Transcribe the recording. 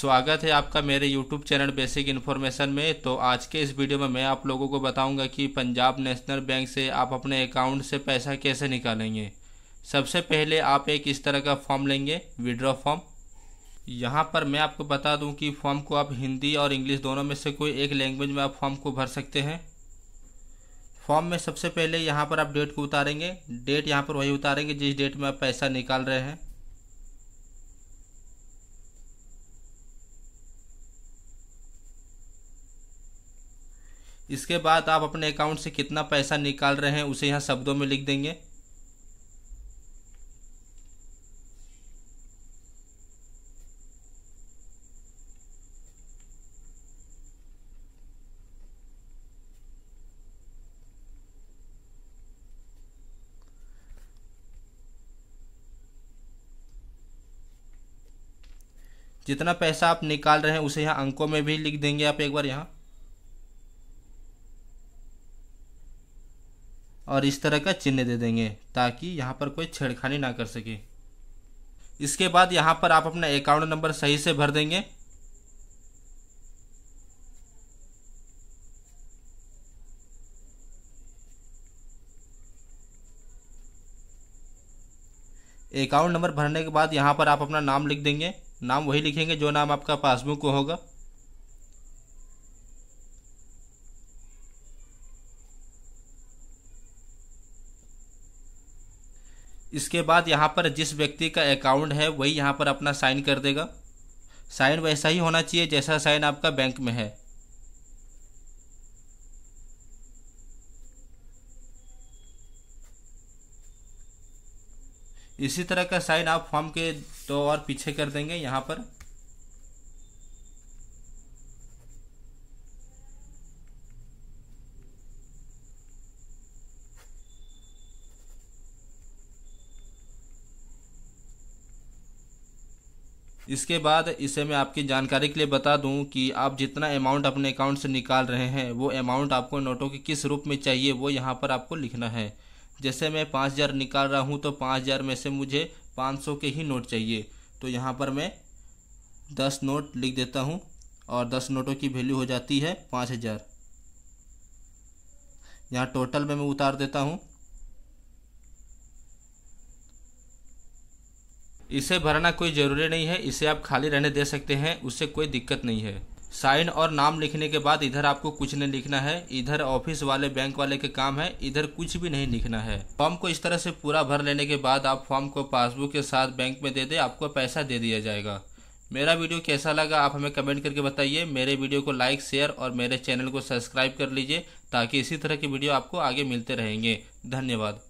स्वागत है आपका मेरे यूट्यूब चैनल बेसिक इन्फॉर्मेशन में तो आज के इस वीडियो में मैं आप लोगों को बताऊंगा कि पंजाब नेशनल बैंक से आप अपने अकाउंट से पैसा कैसे निकालेंगे सबसे पहले आप एक इस तरह का फॉर्म लेंगे विड्रॉ फॉर्म यहाँ पर मैं आपको बता दूं कि फॉर्म को आप हिंदी और इंग्लिश दोनों में से कोई एक लैंग्वेज में आप फॉर्म को भर सकते हैं फॉर्म में सबसे पहले यहाँ पर आप डेट को उतारेंगे डेट यहाँ पर वही उतारेंगे जिस डेट में आप पैसा निकाल रहे हैं इसके बाद आप अपने अकाउंट से कितना पैसा निकाल रहे हैं उसे यहाँ शब्दों में लिख देंगे जितना पैसा आप निकाल रहे हैं उसे यहाँ अंकों में भी लिख देंगे आप एक बार यहाँ और इस तरह का चिन्ह दे देंगे ताकि यहाँ पर कोई छेड़खानी ना कर सके इसके बाद यहाँ पर आप अपना अकाउंट नंबर सही से भर देंगे अकाउंट नंबर भरने के बाद यहाँ पर आप अपना नाम लिख देंगे नाम वही लिखेंगे जो नाम आपका पासबुक को होगा इसके बाद यहाँ पर जिस व्यक्ति का अकाउंट है वही यहाँ पर अपना साइन कर देगा साइन वैसा ही होना चाहिए जैसा साइन आपका बैंक में है इसी तरह का साइन आप फॉर्म के दो और पीछे कर देंगे यहाँ पर इसके बाद इसे मैं आपकी जानकारी के लिए बता दूं कि आप जितना अमाउंट अपने अकाउंट से निकाल रहे हैं वो अमाउंट आपको नोटों के किस रूप में चाहिए वो यहाँ पर आपको लिखना है जैसे मैं पाँच हज़ार निकाल रहा हूँ तो पाँच हज़ार में से मुझे पाँच सौ के ही नोट चाहिए तो यहाँ पर मैं दस नोट लिख देता हूँ और दस नोटों की वैल्यू हो जाती है पाँच हज़ार यहाँ टोटल में मैं उतार देता हूँ इसे भरना कोई ज़रूरी नहीं है इसे आप खाली रहने दे सकते हैं उससे कोई दिक्कत नहीं है साइन और नाम लिखने के बाद इधर आपको कुछ नहीं लिखना है इधर ऑफिस वाले बैंक वाले के काम है इधर कुछ भी नहीं लिखना है फॉर्म को इस तरह से पूरा भर लेने के बाद आप फॉर्म को पासबुक के साथ बैंक में दे दे आपको पैसा दे दिया जाएगा मेरा वीडियो कैसा लगा आप हमें कमेंट करके बताइए मेरे वीडियो को लाइक शेयर और मेरे चैनल को सब्सक्राइब कर लीजिए ताकि इसी तरह की वीडियो आपको आगे मिलते रहेंगे धन्यवाद